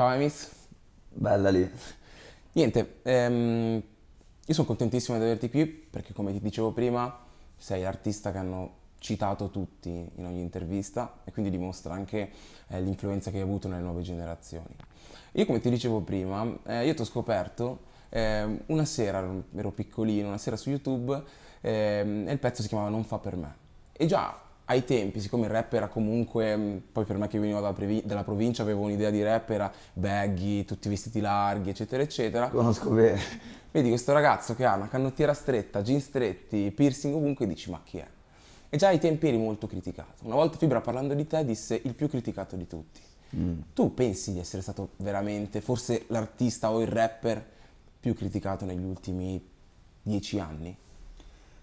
Ciao Emis. Bella lì. Niente, ehm, io sono contentissimo di averti qui perché come ti dicevo prima sei l'artista che hanno citato tutti in ogni intervista e quindi dimostra anche eh, l'influenza che hai avuto nelle nuove generazioni. Io come ti dicevo prima, eh, io ti ho scoperto eh, una sera, ero piccolino, una sera su YouTube ehm, e il pezzo si chiamava Non fa per me. E già ai tempi, siccome il rap era comunque, mm, poi per me che venivo dalla, previ- dalla provincia avevo un'idea di rap, era baggy, tutti vestiti larghi, eccetera, eccetera. Conosco bene. Vedi questo ragazzo che ha una canottiera stretta, jeans stretti, piercing ovunque e dici ma chi è? E già ai tempi eri molto criticato. Una volta Fibra parlando di te disse il più criticato di tutti. Mm. Tu pensi di essere stato veramente forse l'artista o il rapper più criticato negli ultimi dieci anni?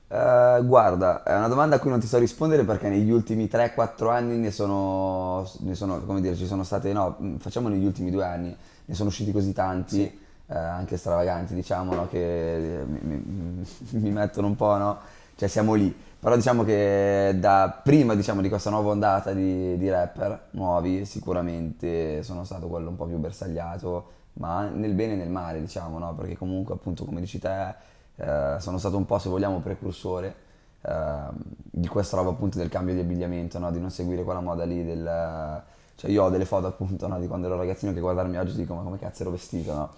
Eh, guarda, è una domanda a cui non ti so rispondere perché negli ultimi 3-4 anni ne sono, ne sono, come dire, ci sono state, no, mm, facciamo negli ultimi due anni, ne sono usciti così tanti, sì. uh, anche stravaganti, diciamo, no, che eh, mi, mi, mi, mettono un po', no? Cioè siamo lì. Però diciamo che da prima, diciamo, di questa nuova ondata di, di rapper nuovi, sicuramente sono stato quello un po' più bersagliato, ma nel bene e nel male, diciamo, no? Perché comunque, appunto, come dici te eh, sono stato un po', se vogliamo, precursore ehm, di questa roba appunto del cambio di abbigliamento, no? di non seguire quella moda lì del... Cioè io ho delle foto appunto no? di quando ero ragazzino che guardarmi oggi dico ma come cazzo ero vestito, no?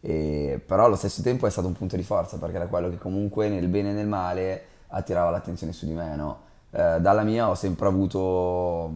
E, però allo stesso tempo è stato un punto di forza perché era quello che comunque nel bene e nel male attirava l'attenzione su di me, no? Eh, dalla mia ho sempre avuto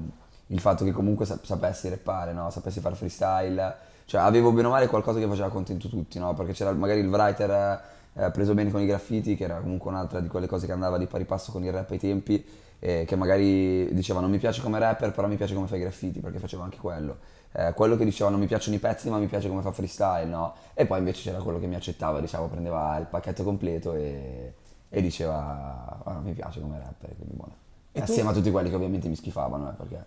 il fatto che comunque sapessi rappare, no? Sapessi fare freestyle, cioè avevo bene o male qualcosa che faceva contento tutti, no? Perché c'era magari il writer eh, preso bene con i graffiti, che era comunque un'altra di quelle cose che andava di pari passo con il rap ai tempi, eh, che magari diceva non mi piace come rapper, però mi piace come fai i graffiti, perché facevo anche quello. Eh, quello che diceva non mi piacciono i pezzi, ma mi piace come fa freestyle, no? E poi invece c'era quello che mi accettava, diciamo, prendeva il pacchetto completo e, e diceva ah, mi piace come rapper, quindi buono. E Assieme tu? a tutti quelli che ovviamente mi schifavano, eh, perché...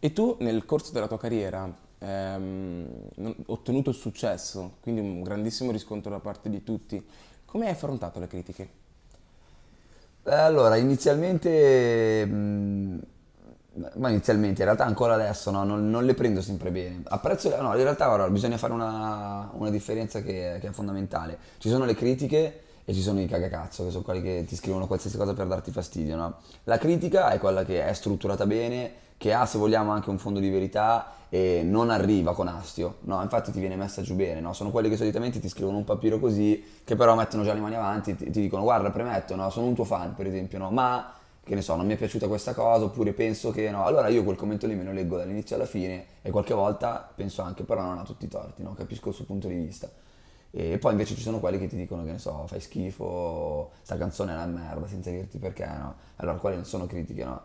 E tu nel corso della tua carriera ehm, ottenuto il successo, quindi un grandissimo riscontro da parte di tutti, come hai affrontato le critiche? Beh, Allora, inizialmente, mh, mm, ma inizialmente in realtà ancora adesso no, non, non, le prendo sempre bene. Apprezzo, no, in realtà allora, bisogna fare una, una differenza che, che è fondamentale. Ci sono le critiche e ci sono i cagacazzo che sono quelli che ti scrivono qualsiasi cosa per darti fastidio. No? La critica è quella che è strutturata bene, che ha se vogliamo anche un fondo di verità e non arriva con astio, no? Infatti ti viene messa giù bene, no? Sono quelli che solitamente ti scrivono un papiro così, che però mettono già le mani avanti, ti, ti dicono guarda premetto, no? Sono un tuo fan per esempio, no? Ma che ne so, non mi è piaciuta questa cosa oppure penso che no, allora io quel commento lì me lo leggo dall'inizio alla fine e qualche volta penso anche però non ha tutti i torti, no? Capisco il suo punto di vista. E poi invece ci sono quelli che ti dicono che ne so, fai schifo, sta canzone è una merda senza dirti perché, no? Allora quali non sono critiche, no?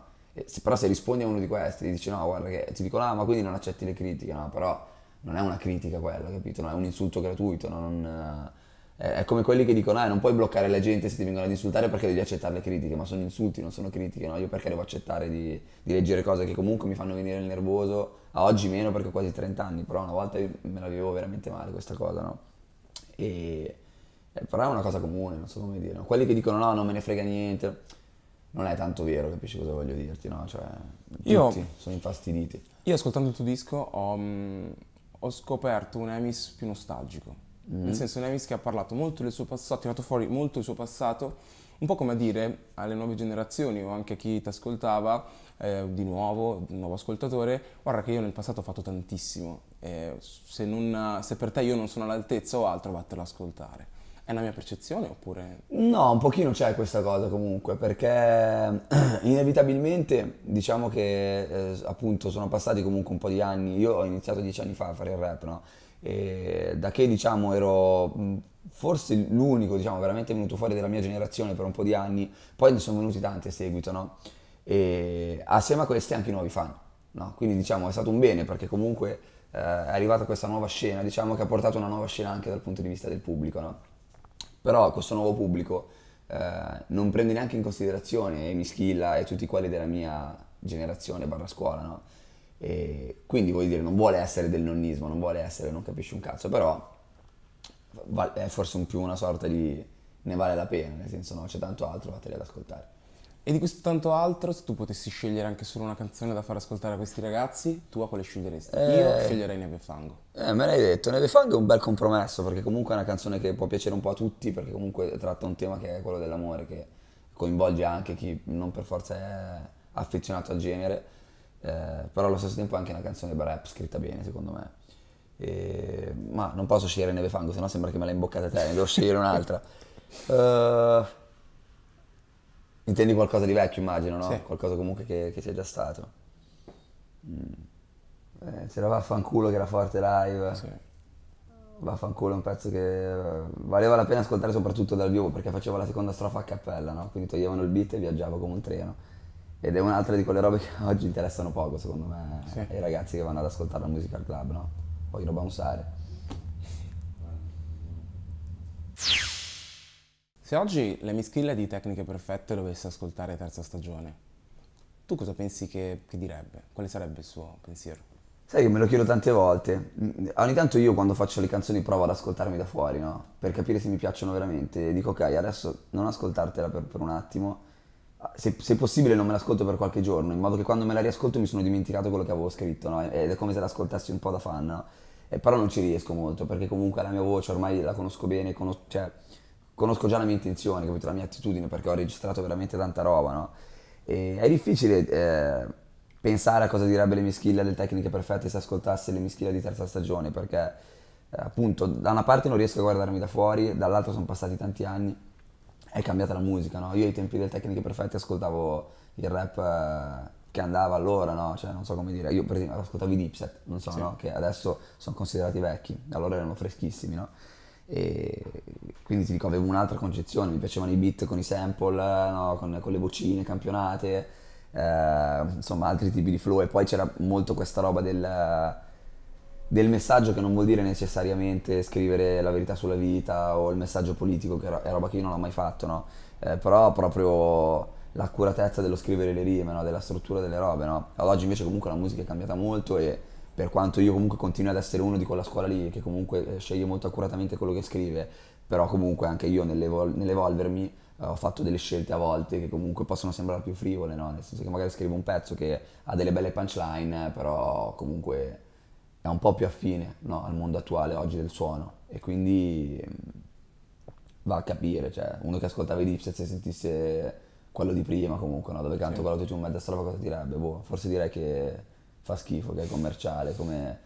però se rispondi a uno di questi, dici no, guarda che ti dico no, ma quindi non accetti le critiche, no, però non è una critica quella, capito? No, è un insulto gratuito, no? non, eh, è come quelli che dicono, ah, non puoi bloccare la gente se ti vengono ad insultare perché devi accettare le critiche, ma sono insulti, non sono critiche, no? Io perché devo accettare di, di leggere cose che comunque mi fanno venire il nervoso, a oggi meno perché ho quasi 30 anni, però una volta me la vivevo veramente male questa cosa, no? E, eh, però è una cosa comune, non so come dire, no? Quelli che dicono, no, non me ne frega niente non è tanto vero, capisci cosa voglio dirti, no? Cioè, tutti io, sono infastiditi. Io ascoltando il tuo disco ho, mm, ho scoperto un Emis più nostalgico. Mm. Nel senso, un Emis che ha parlato molto del suo passato, ha tirato fuori molto il suo passato, un po' come a dire alle nuove generazioni o anche a chi ti ascoltava, eh, di nuovo, un nuovo ascoltatore, guarda che io nel passato ho fatto tantissimo, eh, se, non, se per te io non sono all'altezza o altro, vattelo ad ascoltare. È una mia percezione oppure... No, un pochino c'è questa cosa comunque, perché inevitabilmente diciamo che eh, appunto sono passati comunque un po' di anni, io ho iniziato dieci anni fa a fare il rap, no? E da che diciamo ero mm, forse l'unico diciamo veramente venuto fuori della mia generazione per un po' di anni, poi ne sono venuti tanti a seguito, no? E assieme a questi anche i nuovi fan, no? Quindi diciamo è stato un bene perché comunque eh, è arrivata questa nuova scena, diciamo che ha portato una nuova scena anche dal punto di vista del pubblico, no? Però questo nuovo pubblico eh, non prende neanche in considerazione Amy Schilla e tutti quelli della mia generazione barra scuola, no? E quindi vuol dire, non vuole essere del nonnismo, non vuole essere, non capisci un cazzo, però è forse un più una sorta di ne vale la pena, nel senso no, c'è tanto altro, fatele ad ascoltare. E di questo tanto altro, se tu potessi scegliere anche solo una canzone da far ascoltare a questi ragazzi, tu a quale sceglieresti? Eh, Io sceglierei Neve Fango. Eh, me l'hai detto, Neve Fango è un bel compromesso perché comunque è una canzone che può piacere un po' a tutti perché comunque tratta un tema che è quello dell'amore che coinvolge anche chi non per forza è affezionato al genere, eh, però allo stesso tempo è anche una canzone rap scritta bene secondo me. E, ma non posso scegliere Neve Fango, sennò sembra che me l'hai imboccata te, ne devo scegliere un'altra. uh, Intendi qualcosa di vecchio, immagino, no? Sì. Qualcosa comunque che, che sia già stato. Mm. Eh, c'era Vaffanculo che era forte live. Sì. Vaffanculo è un pezzo che eh, valeva la pena ascoltare soprattutto dal vivo perché faceva la seconda strofa a cappella, no? Quindi toglievano il beat e viaggiavo come un treno. Ed è un'altra di quelle robe che oggi interessano poco, secondo me, sì. ai ragazzi che vanno ad ascoltare la musical club, no? roba a usare. Se oggi la mischilla di Tecniche Perfette dovesse ascoltare terza stagione, tu cosa pensi che, che, direbbe? Quale sarebbe il suo pensiero? Sai che me lo chiedo tante volte. Mm, ogni tanto io quando faccio le canzoni provo ad ascoltarmi da fuori, no? Per capire se mi piacciono veramente. dico, ok, adesso non ascoltartela per, per un attimo. Ah, se, se, possibile non me l'ascolto per qualche giorno, in modo che quando me la riascolto mi sono dimenticato quello che avevo scritto, no? Ed è come se l'ascoltassi un po' da fan, no? E però non ci riesco molto, perché comunque la mia voce ormai la conosco bene, conos- cioè conosco già la mia intenzione, capito? La mia attitudine, perché ho registrato veramente tanta roba, no? E è difficile eh, pensare a cosa direbbe le mie skill del Tecniche Perfette se ascoltasse le mie skill di terza stagione, perché eh, appunto da una parte non riesco a guardarmi da fuori, dall'altra sono passati tanti anni, è cambiata la musica, no? Io ai tempi del Tecniche Perfette ascoltavo il rap... Eh, che andava allora, no? Cioè, non so come dire. Io, per esempio, ascoltavo i Dipset, non so, sì. no? Che adesso sono considerati vecchi, allora erano freschissimi, no? e quindi ti dico avevo un'altra concezione, mi piacevano i beat con i sample, no? con, con, le vocine campionate, eh, insomma altri tipi di flow e poi c'era molto questa roba del, del, messaggio che non vuol dire necessariamente scrivere la verità sulla vita o il messaggio politico che è roba che io non ho mai fatto, no? eh, però proprio l'accuratezza dello scrivere le rime, no? della struttura delle robe. Ad oggi invece comunque la musica è cambiata molto e per quanto io comunque continui ad essere uno di quella scuola lì che comunque eh, sceglie molto accuratamente quello che scrive, però comunque anche io nell'evol- nell'evolvermi eh, ho fatto delle scelte a volte che comunque possono sembrare più frivole, no? nel senso che magari scrivo un pezzo che ha delle belle punchline, però comunque è un po' più affine no? al mondo attuale oggi del suono e quindi mh, mm, va a capire, cioè uno che ascoltava i dips se sentisse quello di prima comunque, no? dove canto sì. quello che tu in mezzo a cosa direbbe? Boh, forse direi che fa schifo, che è commerciale, come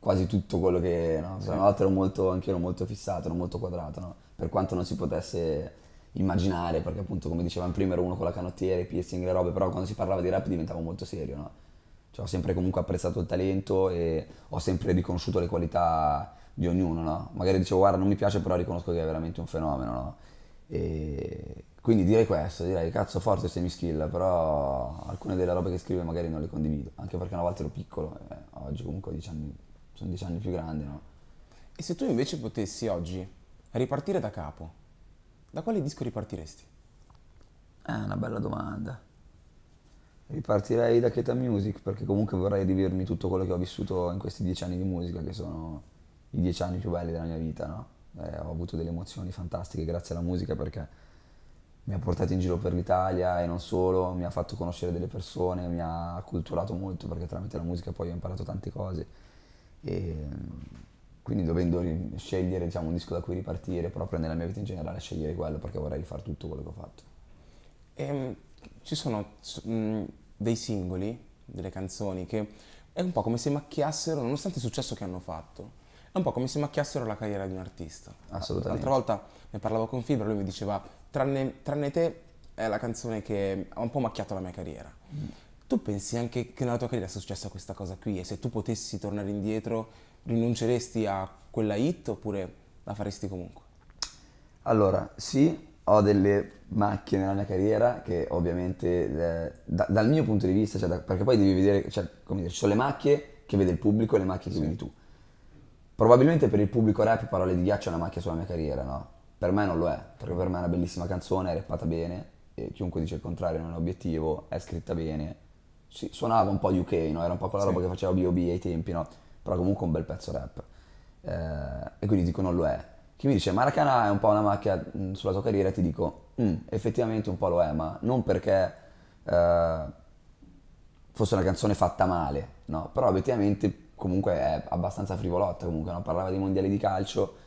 quasi tutto quello che... No? Sì. Una volta ero molto, anche io ero molto fissato, ero molto quadrato, no? per quanto non si potesse immaginare, perché appunto come dicevamo prima ero uno con la canottiera, i piercing, le robe, però quando si parlava di rap diventavo molto serio, no? Cioè, ho sempre comunque apprezzato il talento e ho sempre riconosciuto le qualità di ognuno, no? Magari dicevo guarda non mi piace però riconosco che è veramente un fenomeno, no? E quindi direi questo, direi cazzo forte semi skill, però alcune delle robe che scrive magari non le condivido, anche perché una volta ero piccolo, eh, oggi comunque ho 10 anni, sono dieci anni più grande, no? E se tu invece potessi oggi ripartire da capo, da quale disco ripartiresti? È eh, una bella domanda. Ripartirei da Keta Music perché comunque vorrei vivermi tutto quello che ho vissuto in questi dieci anni di musica, che sono i dieci anni più belli della mia vita, no? Eh, ho avuto delle emozioni fantastiche grazie alla musica perché mi ha portato in giro per l'Italia e non solo, mi ha fatto conoscere delle persone, mi ha acculturato molto perché tramite la musica poi ho imparato tante cose. E quindi dovendo scegliere diciamo, un disco da cui ripartire, proprio nella mia vita in generale, scegliere quello perché vorrei rifare tutto quello che ho fatto. E, ehm, ci sono mh, mm, dei singoli, delle canzoni che è un po' come se macchiassero, nonostante il successo che hanno fatto, è un po' come se macchiassero la carriera di un artista. Assolutamente. L'altra volta ne parlavo con Fibra, lui mi diceva tranne, tranne te è la canzone che ha un po' macchiato la mia carriera. Tu pensi anche che nella tua carriera sia successa questa cosa qui e se tu potessi tornare indietro rinunceresti a quella hit oppure la faresti comunque? Allora, sì, ho delle macchie nella mia carriera che ovviamente eh, da, dal mio punto di vista, cioè da, perché poi devi vedere, cioè, come dire, ci sono le macchie che vede il pubblico e le macchie che sì. vedi tu. Probabilmente per il pubblico rap Parole di Ghiaccio è una macchia sulla mia carriera, no? Per me non lo è, perché per me è una bellissima canzone, è rappata bene, e chiunque dice il contrario non è obiettivo, è scritta bene. Sì, suonava un po' UK, no? era un po' quella sì. roba che faceva B.O.B. ai tempi, no? però comunque un bel pezzo rap. Eh, e quindi dico non lo è. Chi mi dice Maracana è un po' una macchia mm, sulla tua carriera, ti dico mm, effettivamente un po' lo è, ma non perché eh, fosse una canzone fatta male, no? però obiettivamente comunque è abbastanza frivolotta, comunque no? parlava dei mondiali di calcio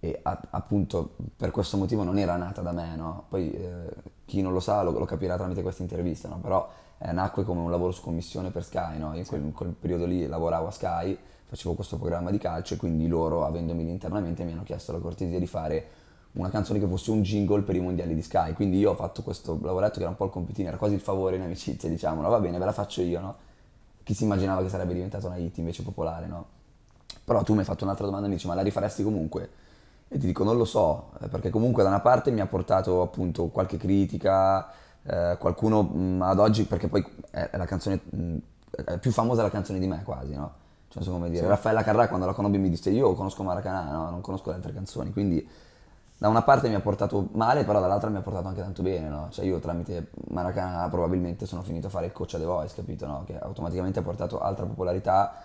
e a, appunto per questo motivo non era nata da me, no? poi eh, chi non lo sa lo, lo capirà tramite questa intervista, no? però eh, nacque come un lavoro su commissione per Sky, no? io in quel, quel periodo lì lavoravo a Sky, facevo questo programma di calcio e quindi loro avendomi internamente mi hanno chiesto la cortesia di fare una canzone che fosse un jingle per i mondiali di Sky, quindi io ho fatto questo lavoretto che era un po' il compitino, era quasi il favore in amicizia, diciamo, no? va bene, ve la faccio io, no? Chi si immaginava che sarebbe diventata una hit invece popolare, no? Però tu mi hai fatto un'altra domanda e mi dici, ma la rifaresti comunque? e ti dico non lo so, eh, perché comunque da una parte mi ha portato appunto qualche critica, eh, qualcuno mh, mm, ad oggi, perché poi è, la canzone, mh, mm, è più famosa la canzone di me quasi, no? Cioè, so come dire, sì. Raffaella Carrà quando la conobbi mi disse io conosco Maracanà, no? Non conosco le altre canzoni, quindi da una parte mi ha portato male, però dall'altra mi ha portato anche tanto bene, no? Cioè io tramite Maracanà probabilmente sono finito a fare il coach a The Voice, capito, no? Che automaticamente ha portato altra popolarità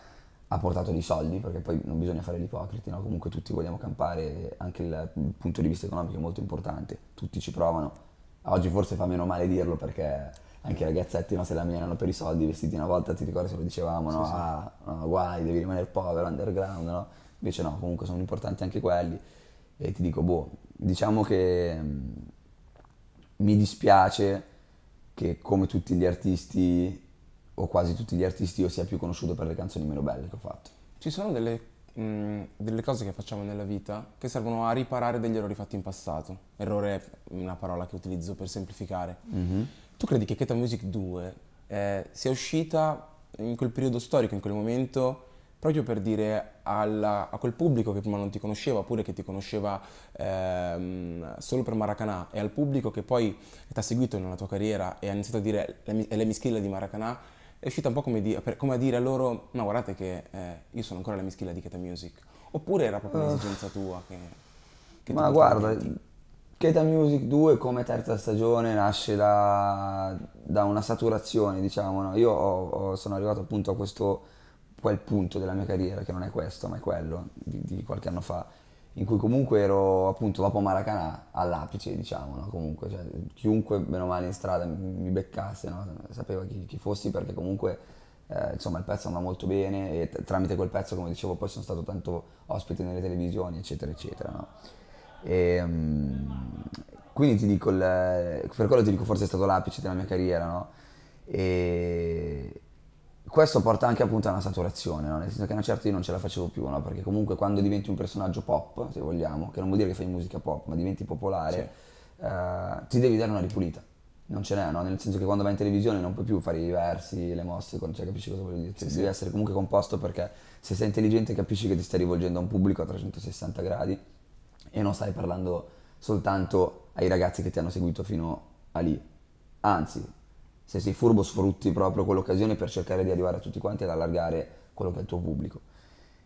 ha portato dei soldi, perché poi non bisogna fare l'ipocriti, no? comunque tutti vogliamo campare, anche il, punto di vista economico è molto importante, tutti ci provano. Oggi forse fa meno male dirlo perché anche i ragazzetti no, se la minano per i soldi vestiti una volta, ti ricordi se lo dicevamo, no? Sì, sì. Ah, no, guai, devi rimanere povero, underground, no? Invece no, comunque sono importanti anche quelli. E ti dico, boh, diciamo che mh, mm, mi dispiace che come tutti gli artisti o quasi tutti gli artisti io sia più conosciuto per le canzoni meno belle che ho fatto. Ci sono delle, mh, mm, delle cose che facciamo nella vita che servono a riparare degli errori fatti in passato. Errore è una parola che utilizzo per semplificare. Mm-hmm. Tu credi che Keta Music 2 eh, sia uscita in quel periodo storico, in quel momento, proprio per dire alla, a quel pubblico che prima non ti conosceva, oppure che ti conosceva ehm, solo per Maracanà, e al pubblico che poi ti ha seguito nella tua carriera e ha iniziato a dire è l'emischilla di Maracanà, è uscita un po' come, di, come a dire a loro, ma guardate che eh, io sono ancora la mischilla di Keta Music. Oppure era proprio un'esigenza tua che... che ma guarda, Keta Music 2 come terza stagione nasce da, da una saturazione, diciamo. No? Io ho, ho, sono arrivato appunto a questo, quel punto della mia carriera, che non è questo, ma è quello di, di qualche anno fa in cui comunque ero appunto dopo Maracanà all'apice, diciamo, no? comunque, cioè, chiunque meno male in strada mi beccasse, no? sapeva chi, chi, fossi perché comunque eh, insomma il pezzo andava molto bene e t- tramite quel pezzo, come dicevo, poi sono stato tanto ospite nelle televisioni, eccetera, eccetera. No? E, um, quindi ti dico, il, per quello ti dico forse è stato l'apice della mia carriera, no? E, questo porta anche appunto a una saturazione, no? nel senso che una certa io non ce la facevo più, no? perché comunque quando diventi un personaggio pop, se vogliamo, che non vuol dire che fai musica pop, ma diventi popolare, sì. eh, ti devi dare una ripulita. Non ce n'è, no? nel senso che quando vai in televisione non puoi più fare i versi, le mosse, cioè capisci cosa voglio dire? Cioè, sì, devi essere comunque composto perché se sei intelligente capisci che ti stai rivolgendo a un pubblico a 360 gradi e non stai parlando soltanto ai ragazzi che ti hanno seguito fino a lì. Anzi, se sei furbo sfrutti proprio quell'occasione per cercare di arrivare a tutti quanti ad allargare quello che è il tuo pubblico.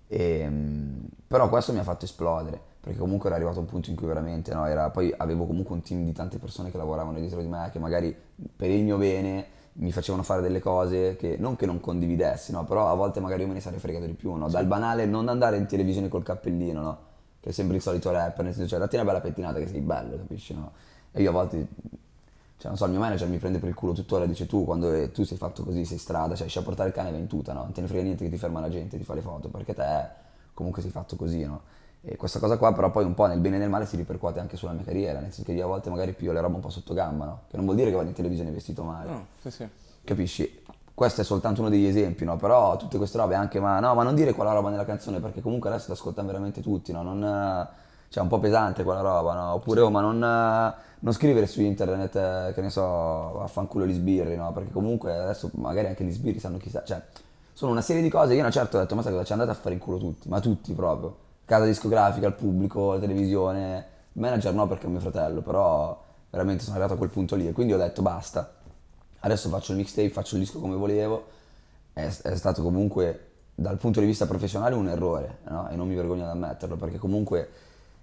E, ehm, però questo mi ha fatto esplodere, perché comunque era arrivato a un punto in cui veramente, no, era, poi avevo comunque un team di tante persone che lavoravano dietro di me, che magari per il mio bene mi facevano fare delle cose che non che non condividessi, no? però a volte magari io me ne sarei fregato di più, no? Dal banale non andare in televisione col cappellino, no? Che sembri il solito rapper, nel senso, cioè, datti una bella pettinata che sei bello, capisci, no? E io a volte cioè, non so, il mio manager mi prende per il culo tuttora e dice tu quando tu sei fatto così, sei strada, cioè esci a portare il cane va in no? Non te ne frega niente che ti ferma la gente, ti fa le foto, perché te comunque sei fatto così, no? E questa cosa qua però poi un po' nel bene e nel male si ripercuote anche sulla mia carriera, nel senso che io a volte magari piglio le robe un po' sotto gamba, no? Che non vuol dire che vado in televisione vestito male. No, sì, sì. Capisci? Questo è soltanto uno degli esempi, no? Però tutte queste robe anche, ma no, ma non dire quella roba nella canzone perché comunque adesso l'ascoltano veramente tutti, no? Non cioè un po' pesante quella roba, no? Oppure, oh, ma non, eh, non, scrivere su internet, eh, che ne so, affanculo gli sbirri, no? Perché comunque adesso magari anche gli sbirri sanno chissà, cioè, sono una serie di cose, io a una certa ho detto, ma sai cosa, ci andate a fare in culo tutti, ma tutti proprio, casa discografica, il pubblico, la televisione, il manager no perché è mio fratello, però veramente sono arrivato a quel punto lì e quindi ho detto basta, adesso faccio il mixtape, faccio il disco come volevo, è stato comunque dal punto di vista professionale un errore, no? E non mi vergogno ad ammetterlo perché comunque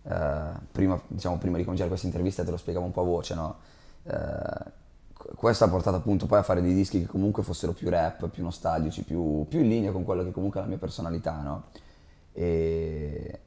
eh, prima, diciamo, prima, di cominciare questa intervista te lo spiegavo un po' a voce, no? eh, questo ha portato appunto poi a fare dei dischi che comunque fossero più rap, più nostalgici, più, più in linea con quello che comunque è la mia personalità, no? E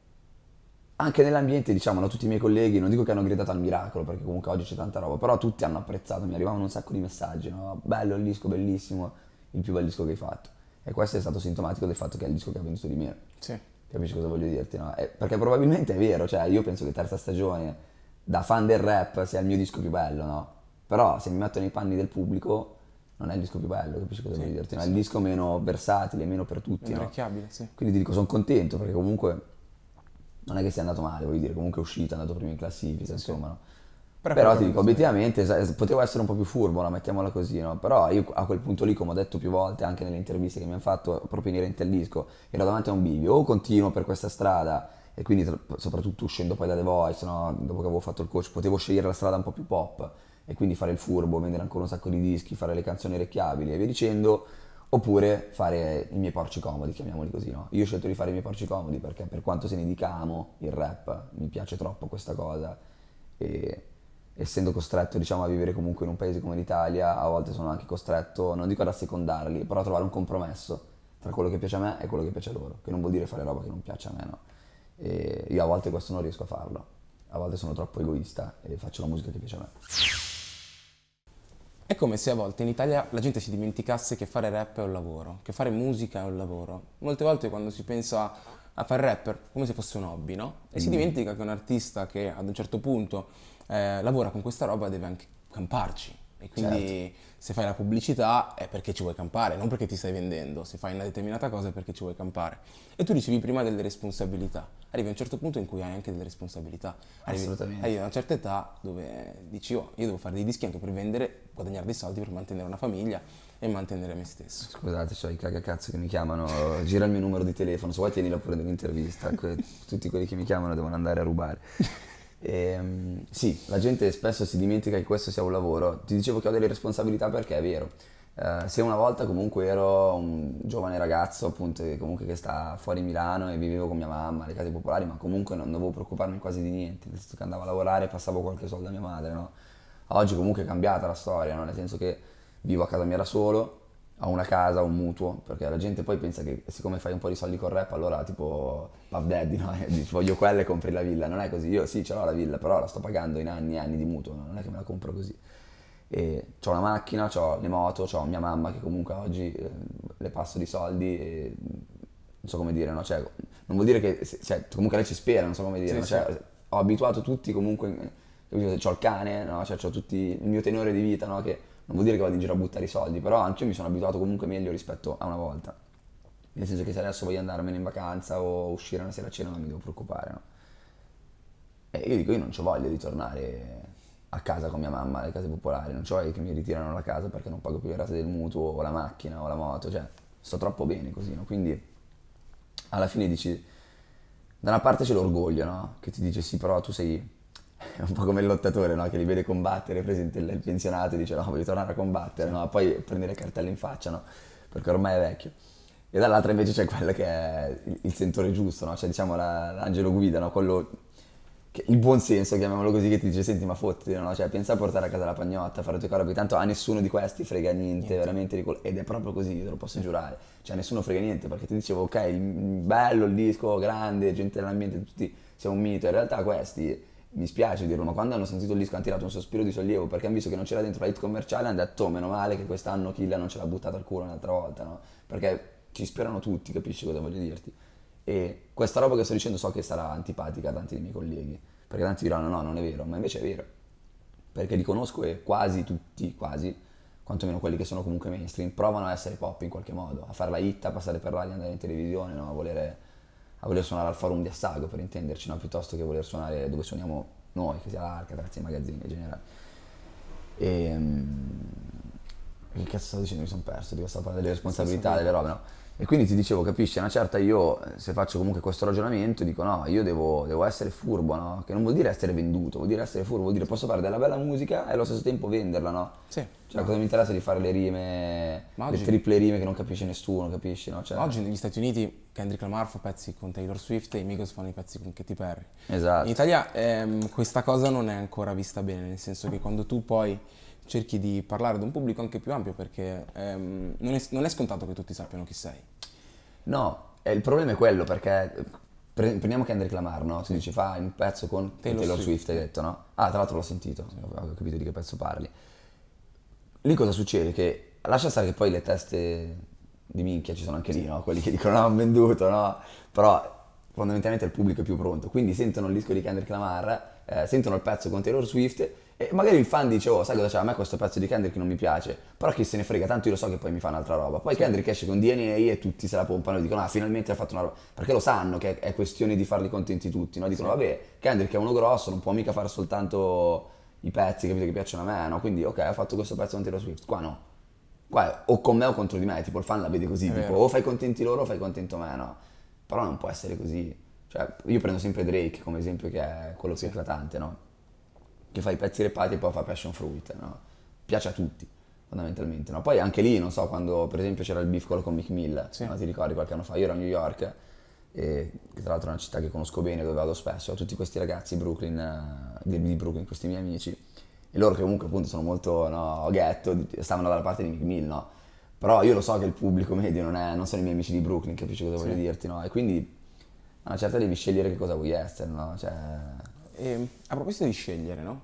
anche nell'ambiente, diciamo, no, tutti i miei colleghi, non dico che hanno gridato al miracolo, perché comunque oggi c'è tanta roba, però tutti hanno apprezzato, mi arrivavano un sacco di messaggi, no? Bello il disco, bellissimo, il più bel disco che hai fatto. E questo è stato sintomatico del fatto che è il disco che ha venduto di meno. Sì. Capisci cosa voglio dirti? No? Eh, perché probabilmente è vero, cioè io penso che terza stagione, da fan del rap, sia il mio disco più bello, no? Però se mi metto nei panni del pubblico, non è il disco più bello, capisci cosa sì, voglio dirti? No? È il disco meno versatile, meno per tutti. Meno no? sì. Quindi ti dico, sono contento perché comunque non è che sia andato male, voglio dire, comunque è uscito, è andato prima in classifica, sì, insomma, no? Però, Però ti dico, obiettivamente potevo essere un po' più furbo, la mettiamola così, no? Però io a quel punto lì, come ho detto più volte anche nelle interviste che mi hanno fatto proprio inerente al disco, ero davanti a un bivio, o continuo per questa strada e quindi soprattutto uscendo poi da The Voice, no? dopo che avevo fatto il coach, potevo scegliere la strada un po' più pop e quindi fare il furbo, vendere ancora un sacco di dischi, fare le canzoni orecchiabili e via dicendo, oppure fare i miei porci comodi, chiamiamoli così, no? Io ho scelto di fare i miei porci comodi perché per quanto se ne dicamo il rap, mi piace troppo questa cosa e essendo costretto diciamo, a vivere comunque in un paese come l'Italia, a volte sono anche costretto, non dico ad assecondarli, però a trovare un compromesso tra quello che piace a me e quello che piace a loro, che non vuol dire fare roba che non piace a me, no? E io a volte questo non riesco a farlo, a volte sono troppo egoista e faccio la musica che piace a me. È come se a volte in Italia la gente si dimenticasse che fare rap è un lavoro, che fare musica è un lavoro. Molte volte quando si pensa a fare rapper, come se fosse un hobby, no? E mm. si dimentica che un artista che ad un certo punto eh, lavora con questa roba deve anche camparci. E quindi certo. se fai la pubblicità è perché ci vuoi campare, non perché ti stai vendendo. Se fai una determinata cosa è perché ci vuoi campare. E tu dicevi prima delle responsabilità. Arrivi a un certo punto in cui hai anche delle responsabilità. Arrivi, Assolutamente. Arrivi a una certa età dove dici oh, io devo fare dei dischi anche per vendere, guadagnare dei soldi per mantenere una famiglia e mantenere me stesso. Scusate, c'ho i cagacazzo che mi chiamano, gira il mio numero di telefono, se vuoi tienila pure nell'intervista, tutti quelli che mi chiamano devono andare a rubare. E, ehm, sì, la gente spesso si dimentica che questo sia un lavoro. Ti dicevo che ho delle responsabilità perché è vero. Uh, se una volta comunque ero un giovane ragazzo appunto che comunque che sta fuori Milano e vivevo con mia mamma alle case popolari ma comunque non dovevo preoccuparmi quasi di niente nel senso che andavo a lavorare e passavo qualche soldo a mia madre no? oggi comunque è cambiata la storia no? nel senso che vivo a casa mia da solo a una casa, a un mutuo, perché la gente poi pensa che siccome fai un po' di soldi col rap, allora tipo Puff Daddy, no? Dici, voglio quella e compri la villa, non è così, io sì ce l'ho la villa, però la sto pagando in anni e anni di mutuo, no? non è che me la compro così. E ho la macchina, ho le moto, ho mia mamma che comunque oggi eh, le passo di soldi e non so come dire, no? Cioè, non vuol dire che, cioè, comunque lei ci spera, non so come dire, sì, no? cioè, sì. Certo. ho abituato tutti comunque, ho il cane, no? Cioè, ho tutti il mio tenore di vita, no? Che non vuol dire che vado in giro a buttare i soldi, però anche io mi sono abituato comunque meglio rispetto a una volta. Nel senso che se adesso voglio andarmene in vacanza o uscire una sera a cena non mi devo preoccupare, no? E io dico, io non ho voglia di tornare a casa con mia mamma, alle case popolari, non ho voglia che mi ritirano la casa perché non pago più le rate del mutuo o la macchina o la moto, cioè sto troppo bene così, no? Quindi alla fine dici, da una parte c'è l'orgoglio, no? Che ti dice sì, però tu sei è un po' come il lottatore no? che li vede combattere, presente il pensionato e dice no voglio tornare a combattere, no? poi prendere cartelle in faccia, no? perché ormai è vecchio. E dall'altra invece c'è quello che è il sentore giusto, no? cioè diciamo la, l'angelo guida, no? quello che, il buon senso, chiamiamolo così, che ti dice senti ma fottiti, no? cioè pensa a portare a casa la pagnotta, a fare le tue cose, tanto a nessuno di questi frega niente, niente. veramente di ed è proprio così, te lo posso giurare, cioè a nessuno frega niente, perché ti dicevo ok, bello il disco, grande, gente dell'ambiente, tutti siamo un mito, in realtà questi mi spiace dirlo, ma quando hanno sentito il disco hanno tirato un sospiro di sollievo perché hanno visto che non c'era dentro la hit commerciale hanno detto, oh, meno male che quest'anno Killa non ce l'ha buttata al culo un'altra volta, no? Perché ci sperano tutti, capisci cosa voglio dirti? E questa roba che sto dicendo so che sarà antipatica a tanti dei miei colleghi, perché tanti diranno no, non è vero, ma invece è vero, perché li conosco e quasi tutti, quasi, quantomeno quelli che sono comunque mainstream, provano a essere pop in qualche modo, a fare la hit, a passare per radio, andare in televisione, no? a volere a voler suonare al forum di Assago per intenderci, no? piuttosto che voler suonare dove suoniamo noi, che sia l'arca, grazie ai magazzini in generale. E, ehm, che cazzo stavo dicendo? Mi sono perso, di questa parte delle responsabilità, delle robe, no? E quindi ti dicevo, capisci, una certa io, se faccio comunque questo ragionamento, dico no, io devo, devo essere furbo, no? Che non vuol dire essere venduto, vuol dire essere furbo, vuol dire posso fare della bella musica e allo stesso tempo venderla, no? Sì. Cioè, no. cosa mi interessa di fare le rime, Ma oggi, le triple rime che non capisce nessuno, capisci, no? Cioè, oggi negli Stati Uniti Kendrick Lamar fa pezzi con Taylor Swift e i Migos fanno i pezzi con Katy Perry. Esatto. In Italia ehm, questa cosa non è ancora vista bene, nel senso che quando tu poi cerchi di parlare ad un pubblico anche più ampio perché ehm, non, è, non, è, scontato che tutti sappiano chi sei. No, il problema è quello perché prendiamo Kendrick Lamar, no? Si dice fa un pezzo con Taylor, Taylor Swift. Swift, hai detto, no? Ah, tra l'altro l'ho sentito, ho capito di che pezzo parli. Lì cosa succede? Che lascia stare che poi le teste di minchia ci sono anche lì, no? Quelli che dicono no, ho venduto, no? Però fondamentalmente il pubblico è più pronto, quindi sentono il disco di Kendrick Lamar, eh, sentono il pezzo con Taylor Swift e magari il fan dice, oh, sai cosa c'è? A me questo pezzo di Kendrick non mi piace. Però chi se ne frega, tanto io lo so che poi mi fa un'altra roba. Poi Kendrick esce con DNA e tutti se la pompano e dicono, ah, finalmente ha fatto una roba. Perché lo sanno che è questione di farli contenti tutti, no? Dicono, sì. vabbè, Kendrick è uno grosso, non può mica fare soltanto i pezzi capito, che piacciono a me, no? Quindi, ok, ho fatto questo pezzo con Taylor Swift. Qua no. Qua è o con me o contro di me, tipo il fan la vede così, è tipo, vero. o fai contenti loro o fai contento me, no? Però non può essere così. Cioè, io prendo sempre Drake come esempio che è quello più sì. eclatante, no? che fa i pezzi repati e poi fa passion fruit, no? Piace a tutti, fondamentalmente, no? Poi anche lì, non so, quando per esempio c'era il beef con Mick Mill, sì. no? ti ricordi qualche anno fa, io ero a New York, e, che tra l'altro è una città che conosco bene, dove vado spesso, ho tutti questi ragazzi Brooklyn, eh, di Brooklyn, questi miei amici, e loro che comunque appunto sono molto, no, ghetto, stavano dalla parte di Mick Mill, no? Però io lo so che il pubblico medio non, è, non sono i miei amici di Brooklyn, capisci cosa sì. voglio dirti, no? E quindi a una certa devi scegliere che cosa vuoi essere, no? Cioè, e, ehm, a proposito di scegliere, no?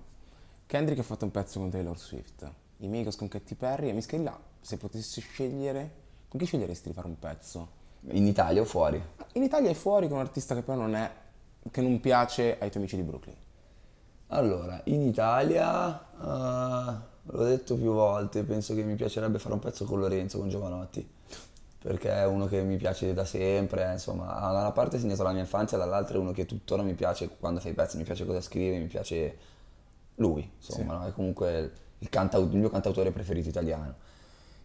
Kendrick ha fatto un pezzo con Taylor Swift, i Migos con Katy Perry e Mischia là, se potessi scegliere, con chi sceglieresti di fare un pezzo? In Italia o fuori? Ah, in Italia e fuori con un artista che però non è, che non piace ai tuoi amici di Brooklyn. Allora, in Italia, uh, l'ho detto più volte, penso che mi piacerebbe fare un pezzo con Lorenzo, con Giovanotti perché è uno che mi piace da sempre, insomma, da una parte è segnato la mia infanzia, dall'altra è uno che tuttora mi piace quando fai i pezzi, mi piace cosa scrivi, mi piace lui, insomma, sì. no? è comunque il, cantaut- il, mio cantautore preferito italiano.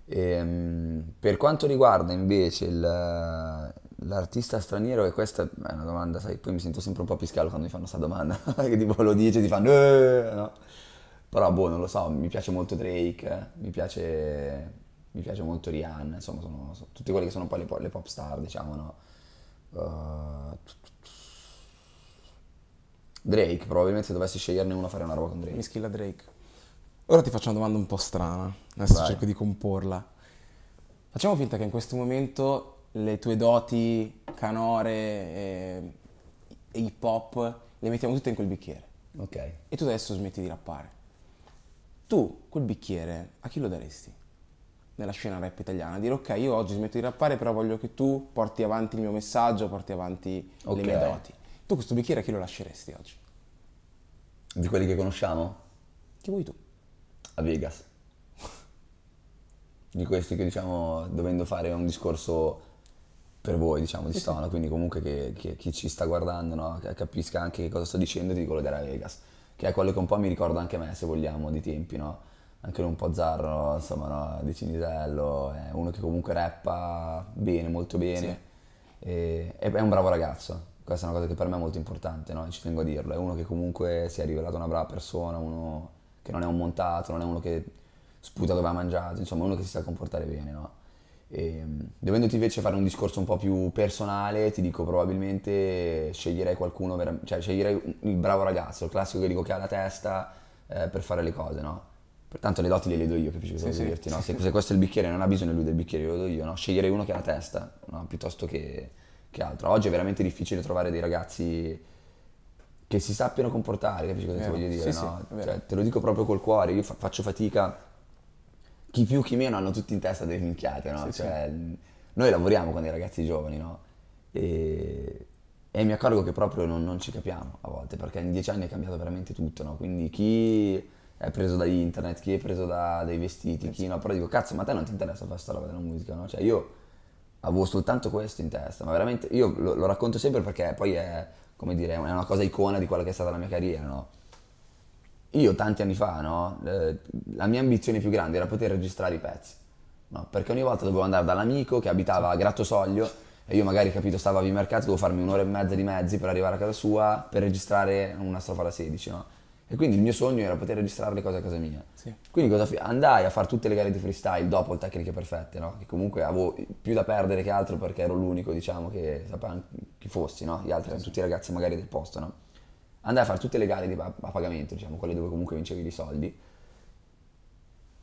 E, ehm, per quanto riguarda invece il, l'artista straniero, e questa è una domanda, sai, poi mi sento sempre un po' piscalo quando mi fanno questa domanda, che tipo lo dice, ti fanno... Eh, no? Però boh, non lo so, mi piace molto Drake, eh, mi piace mi piace molto Rihanna, insomma, sono, sono tutti quelli che sono poi le, le pop star, diciamo, no? Uh, Drake, probabilmente se dovessi sceglierne uno farei una roba con Drake. Mi schilla Drake. Ora ti faccio una domanda un po' strana, adesso Vai. cerco di comporla. Facciamo finta che in questo momento le tue doti canore e, e hip hop le mettiamo tutte in quel bicchiere. Ok. E tu adesso smetti di rappare. Tu quel bicchiere a chi lo daresti? nella scena rap italiana, dire ok io oggi smetto di rappare però voglio che tu porti avanti il mio messaggio, porti avanti okay. le mie doti. Tu questo bicchiere a chi lo lasceresti oggi? Di quelli che conosciamo? Chi vuoi tu? A Vegas. di questi che diciamo dovendo fare un discorso per voi diciamo di storia, quindi comunque che, che, chi ci sta guardando no, capisca anche cosa sto dicendo ti dico lo darà a Vegas, che è quello che un po' mi ricorda anche me se vogliamo di tempi, no? anche lui un po' zarro, insomma, no? di Cinisello, è uno che comunque rappa bene, molto bene, sì. e, è un bravo ragazzo. Questa è una cosa che per me è molto importante, no? ci tengo a dirlo. È uno che comunque si è rivelato una brava persona, uno che non è un montato, non è uno che sputa dove ha mangiato, insomma, è uno che si sa comportare bene. No? E, ehm, dovendoti invece fare un discorso un po' più personale, ti dico probabilmente sceglierei qualcuno, cioè sceglierei il bravo ragazzo, il classico che dico che ha la testa eh, per fare le cose, no? Pertanto le doti le, do io, capisci cosa sì, voglio dirti? No? Se, se, questo è il bicchiere non ha bisogno lui del bicchiere, io lo do io, no? Sceglierei uno che ha la testa, no? piuttosto che, che, altro. Oggi è veramente difficile trovare dei ragazzi che si sappiano comportare, capisci cosa ti voglio dire? Sì, no? Cioè, te lo dico proprio col cuore, io fa- faccio fatica, chi più chi meno hanno tutti in testa delle minchiate, no? Cioè, noi lavoriamo con dei ragazzi giovani, no? E, e mi accorgo che proprio non, non, ci capiamo a volte, perché in dieci anni è cambiato veramente tutto, no? Quindi chi è preso da internet, chi è preso da dei vestiti, chi no, però dico cazzo ma a te non ti interessa fare sta roba della musica, no? Cioè io avevo soltanto questo in testa, ma veramente io lo, lo racconto sempre perché poi è, come dire, è una cosa icona di quella che è stata la mia carriera, no? Io tanti anni fa, no? Eh, la mia ambizione più grande era poter registrare i pezzi, no? Perché ogni volta dovevo andare dall'amico che abitava a Grattosoglio e io magari capito stavo a Vimercato, dovevo farmi un'ora e mezza di mezzi per arrivare a casa sua per registrare una strofa da 16, no? E quindi il mio sogno era poter registrare le cose a casa mia. Sì. Quindi cosa fi- andai a fare tutte le gare di freestyle dopo il Tecniche Perfette, no? Che comunque avevo più da perdere che altro perché ero l'unico, diciamo, che sapeva chi fossi, no? Gli altri erano tutti i ragazzi magari del posto, no? Andai a fare tutte le gare di- a pagamento, diciamo, quelle dove comunque vincevi dei soldi.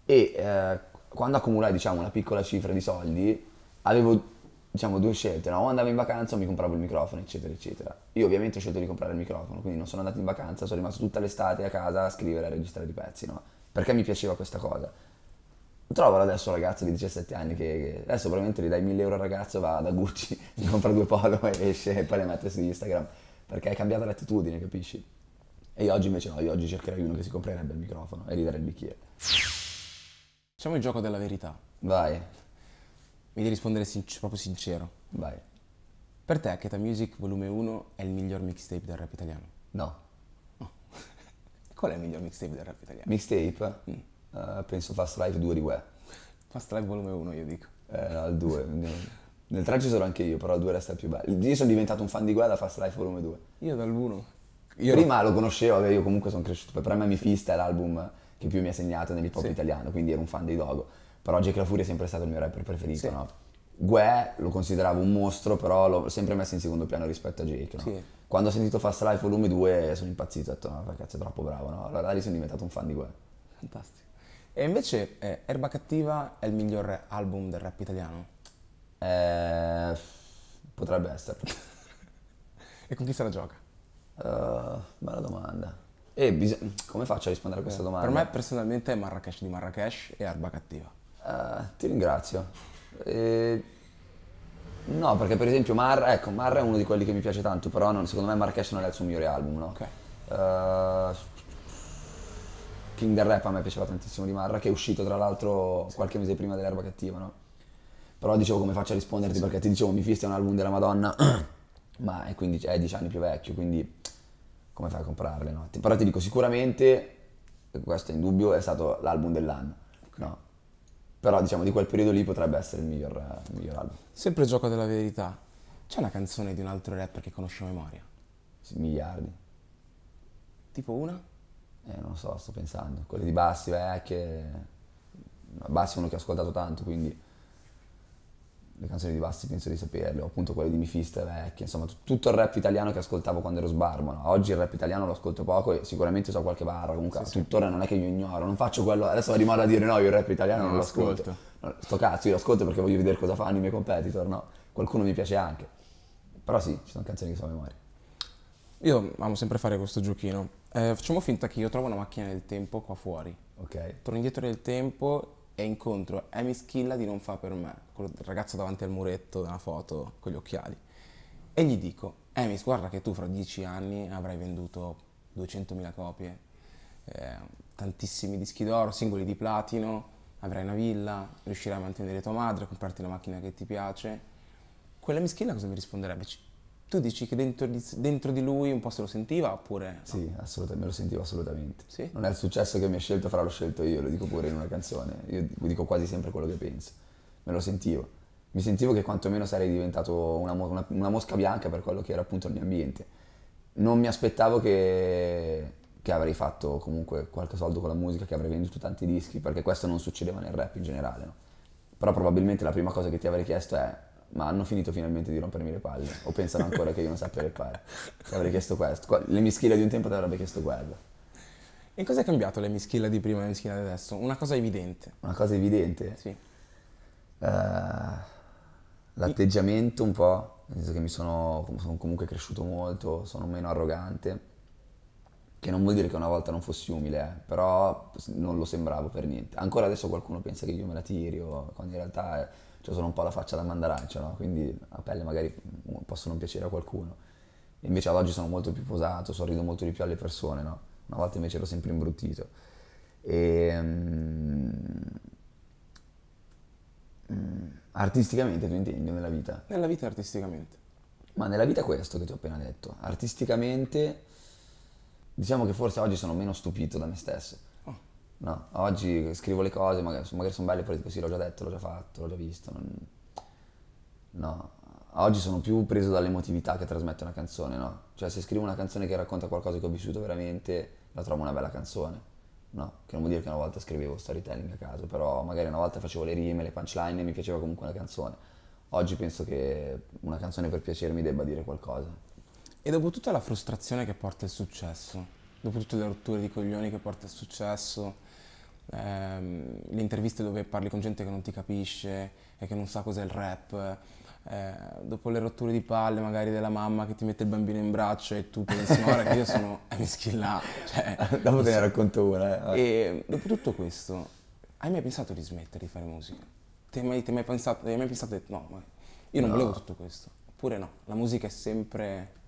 E eh, quando accumulai, diciamo, una piccola cifra di soldi, avevo diciamo due scelte, no? o andavo in vacanza o mi compravo il microfono, eccetera, eccetera. Io ovviamente ho scelto di comprare il microfono, quindi non sono andato in vacanza, sono rimasto tutta l'estate a casa a scrivere, e a registrare i pezzi, no? Perché mi piaceva questa cosa. Trovo adesso un ragazzo di 17 anni che, che adesso probabilmente gli dai 1000 euro al ragazzo, va da Gucci, gli compra due polo e esce e poi le mette su Instagram, perché hai cambiato l'attitudine, capisci? E io oggi invece no, io oggi cercherei uno che si comprerebbe il microfono e gli darei il bicchiere. Facciamo il gioco della verità. Vai. Mi devi rispondere sin- proprio sincero. Vai. Per te Keta Music volume 1 è il miglior mixtape del rap italiano? No. Oh. Qual è il miglior mixtape del rap italiano? Mixtape? Mm. Uh, penso Fast Life 2 di Web. Fast Life volume 1 io dico. Eh, no, il 2. Nel 3 ci sono anche io, però il 2 resta il più bello. Io sono diventato un fan di Guerra da Fast Life volume 2. Io dal 1. Io prima lo conoscevo, io comunque sono cresciuto. Per me Mifista è l'album che più mi ha segnato nell'hip hop sì. italiano, quindi ero un fan dei Dogo però Jake La Furia è sempre stato il mio rapper preferito, sì. no? Gue lo consideravo un mostro, però l'ho sempre messo in secondo piano rispetto a Jake, no? sì. Quando ho sentito Fast Life volume 2 sono impazzito, ho detto no, cazzo è troppo bravo, no? Allora lì sono diventato un fan di Gue. Fantastico. E invece eh, Erba Cattiva è il miglior album del rap italiano? Eh, potrebbe essere. e con chi se la gioca? Uh, bella domanda. E eh, bis- come faccio a rispondere a questa eh, domanda? Per me personalmente è Marrakesh di Marrakesh e Erba Cattiva. Uh, ti ringrazio. E... No, perché per esempio Marra, ecco, Marra è uno di quelli che mi piace tanto, però non, secondo me Marrakesh non è il suo migliore album, no? Okay. Uh, King del Rap a me piaceva tantissimo di Marra, che è uscito tra l'altro sì. qualche mese prima dell'erba cattiva, no? Però dicevo come faccio a risponderti, sì. perché ti dicevo mi fista è un album della Madonna, ma è, 15, è 10 anni più vecchio, quindi come fai a comprarle, no? Però ti dico sicuramente, questo è indubbio, è stato l'album dell'anno, okay. no? Però diciamo di quel periodo lì potrebbe essere il miglior, il miglior album. Sempre il gioco della verità. C'è una canzone di un altro rapper che conosce a memoria? Sì, miliardi. Tipo una? Eh, non lo so, sto pensando. Quelle di Bassi vecchie. Bassi è uno che ho ascoltato tanto, quindi le canzoni di Bassi penso di saperle, o appunto quelle di Mifiste vecchie, insomma t- tutto il rap italiano che ascoltavo quando ero sbarbo, no? oggi il rap italiano lo ascolto poco e sicuramente so qualche barra, comunque sì, tuttora sì. non è che io ignoro, non faccio quello, adesso rimarrò a dire no, io il rap italiano non, non lo ascolto, ascolto. No, sto cazzo, io lo ascolto perché voglio vedere cosa fanno i miei competitor, no? Qualcuno mi piace anche, però sì, ci sono canzoni che sono a memoria. Io amo sempre fare questo giochino, eh, facciamo finta che io trovo una macchina del tempo qua fuori, ok? Torno indietro nel tempo e incontro Amy Schilla di Non fa per me, quel ragazzo davanti al muretto della foto con gli occhiali, e gli dico, Amy, guarda che tu fra dieci anni avrai venduto 200.000 copie, eh, tantissimi dischi d'oro, singoli di platino, avrai una villa, riuscirai a mantenere tua madre, a comprarti la macchina che ti piace. Quella mischina cosa mi risponderebbe? Tu dici che dentro di, dentro di, lui un po' se lo sentiva oppure? Sì, assolutamente, me lo sentivo assolutamente. Sì? Non è il successo che mi ha scelto, fra l'ho scelto io, lo dico pure in una canzone, io dico quasi sempre quello che penso, me lo sentivo. Mi sentivo che quantomeno sarei diventato una, una, una mosca bianca per quello che era appunto il mio ambiente. Non mi aspettavo che, che avrei fatto comunque qualche soldo con la musica, che avrei venduto tanti dischi, perché questo non succedeva nel rap in generale. No? Però probabilmente la prima cosa che ti avrei chiesto è ma hanno finito finalmente di rompermi le palle o pensano ancora che io non sappia rappare. Ti avrei chiesto questo. Le mischila di un tempo ti avrebbe chiesto quello. E cosa è cambiato le mischila di prima e le mischila di adesso? Una cosa evidente. Una cosa evidente? Sì. Uh, l'atteggiamento un po', nel senso che mi sono, sono comunque cresciuto molto, sono meno arrogante, che non vuol dire che una volta non fossi umile, eh, però non lo sembravo per niente. Ancora adesso qualcuno pensa che io me la tiri, o, quando in realtà... È, cioè sono un po' la faccia da mandarancio, no? quindi la pelle magari mm, possono non piacere a qualcuno. Invece ad oggi sono molto più posato, sorrido molto di più alle persone, no? una volta invece ero sempre imbruttito. E, um, mm, artisticamente tu intendi nella vita? Nella vita artisticamente. Ma nella vita questo che ti ho appena detto, artisticamente diciamo che forse oggi sono meno stupito da me stesso No, oggi scrivo le cose, magari, magari sono belle, poi dico sì, l'ho già detto, l'ho già fatto, l'ho già visto. Non... No, oggi sono più preso dall'emotività che trasmette una canzone, no? Cioè se scrivo una canzone che racconta qualcosa che ho vissuto veramente, la trovo una bella canzone. No, che non vuol dire che una volta scrivevo storytelling a caso, però magari una volta facevo le rime, le punchline e mi piaceva comunque una canzone. Oggi penso che una canzone per piacermi debba dire qualcosa. E dopo tutta la frustrazione che porta il successo, dopo tutte le rotture di coglioni che porta il successo, ehm, le interviste dove parli con gente che non ti capisce e che non sa cos'è il rap, eh, dopo le rotture di palle magari della mamma che ti mette il bambino in braccio e tu pensi no, che io sono a mischillà. Cioè, dopo te ne racconto una. Eh. E dopo tutto questo, hai mai pensato di smettere di fare musica? Ti hai mai, ti hai mai pensato, hai mai pensato no, io non no. volevo tutto questo. Oppure no, la musica è sempre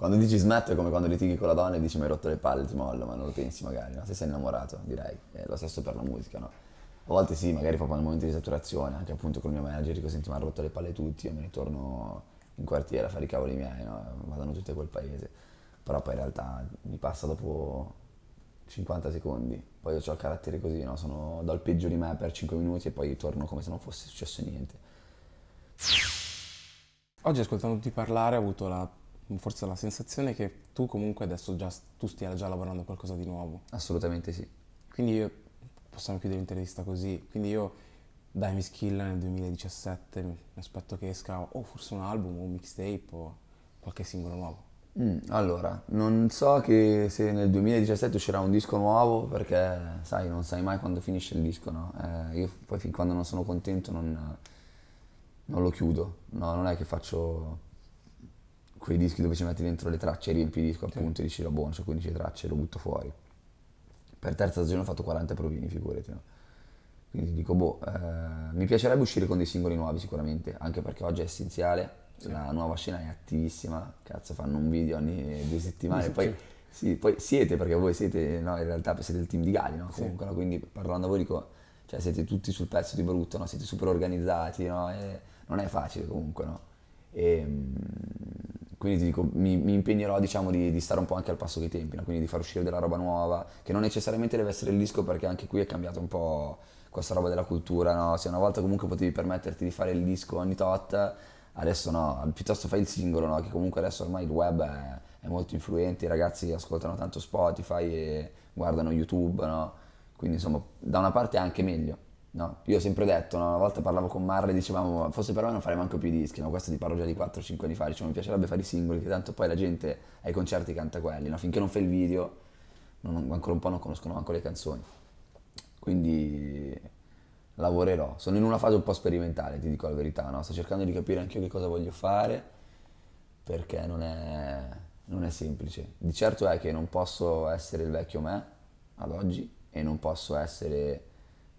quando dici smetto è come quando litighi con la donna e dici mi hai rotto le palle, ti mollo, ma non lo pensi magari, no? Se sei innamorato, direi. È lo stesso per la musica, no? A volte sì, magari proprio nel momento di saturazione, anche appunto con il mio manager, dico senti mi hanno rotto le palle tutti, io me ne torno in quartiere a fare i cavoli miei, no? Vadano tutti a quel paese. Però poi in realtà mi passa dopo 50 secondi, poi io ho il carattere così, no? Sono, do peggio di me per 5 minuti e poi torno come se non fosse successo niente. Oggi ascoltandoti parlare ho avuto la forse la sensazione che tu comunque adesso già, tu stia già lavorando qualcosa di nuovo. Assolutamente sì. Quindi io, possiamo chiudere l'intervista così, quindi io Diamond Skill nel 2017 mi aspetto che esca o oh, forse un album o un mixtape o qualche singolo nuovo. Mm, allora, non so che se nel 2017 uscirà un disco nuovo perché sai, non sai mai quando finisce il disco, no? Eh, io poi fin quando non sono contento non, non lo chiudo, no? Non è che faccio quei dischi dove ci metti dentro le tracce, riempi il disco appunto sì. e dici, buono, c'ho 15 tracce, lo butto fuori. Per terza stagione ho fatto 40 provini, figurati, no? Quindi dico, boh, eh, mi piacerebbe uscire con dei singoli nuovi sicuramente, anche perché oggi è essenziale, sì. la nuova scena è attivissima, cazzo fanno un video ogni due settimane, sì. poi, sì, poi, siete, perché voi siete, no, in realtà siete il team di Gali, no? Comunque, no? quindi parlando a voi dico, cioè siete tutti sul pezzo di brutto, no? siete super organizzati, no? non è facile comunque, no? E, ehm, quindi ti dico, mi, mi impegnerò diciamo, di, di, stare un po' anche al passo dei tempi, no? quindi di far uscire della roba nuova, che non necessariamente deve essere il disco perché anche qui è cambiato un po' questa roba della cultura, no? Se una volta comunque potevi permetterti di fare il disco ogni tot, adesso no, piuttosto fai il singolo, no? Che comunque adesso ormai il web è, è molto influente, i ragazzi ascoltano tanto Spotify e guardano YouTube, no? Quindi insomma, da una parte è anche meglio No, io ho sempre detto, no? una volta parlavo con Marre e dicevamo, forse per me non faremo anche più dischi, no? questo ti parlo già di 4-5 anni fa, diciamo, mi piacerebbe fare i singoli, che tanto poi la gente ai concerti canta quelli, no? finché non fai il video, non, ancora un po' non conoscono manco le canzoni. Quindi lavorerò, sono in una fase un po' sperimentale, ti dico la verità, sto cercando di capire anche io che cosa voglio fare, perché non è, non è semplice. Di certo è che non posso essere il vecchio me ad oggi e non posso essere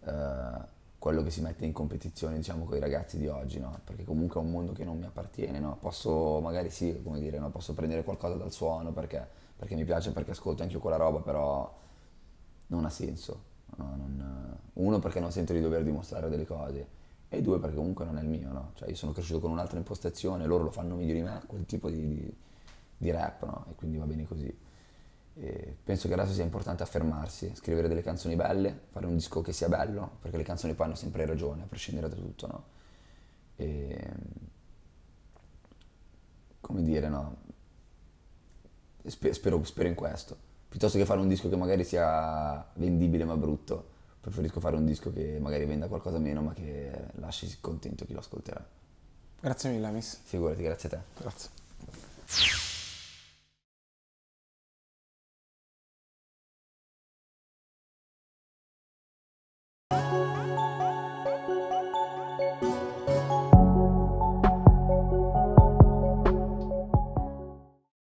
eh, quello che si mette in competizione diciamo con i ragazzi di oggi, no? perché comunque è un mondo che non mi appartiene, no? posso magari sì, come dire, no? posso prendere qualcosa dal suono perché, perché mi piace, perché ascolto anche io quella roba, però non ha senso. Non, eh, uno perché non sento di dover dimostrare delle cose e due perché comunque non è il mio, no? Cioè io sono cresciuto con un'altra impostazione, loro lo fanno meglio di me, quel tipo di, di, di rap, no? E quindi va bene così. E penso che adesso sia importante affermarsi, scrivere delle canzoni belle, fare un disco che sia bello, perché le canzoni poi hanno sempre ragione, a prescindere da tutto, no? E, come dire, no? Spero, spero in questo. Piuttosto che fare un disco che magari sia vendibile ma brutto, preferisco fare un disco che magari venda qualcosa meno ma che lasci contento chi lo ascolterà. Grazie mille, Miss. Figurati, grazie a te. Grazie.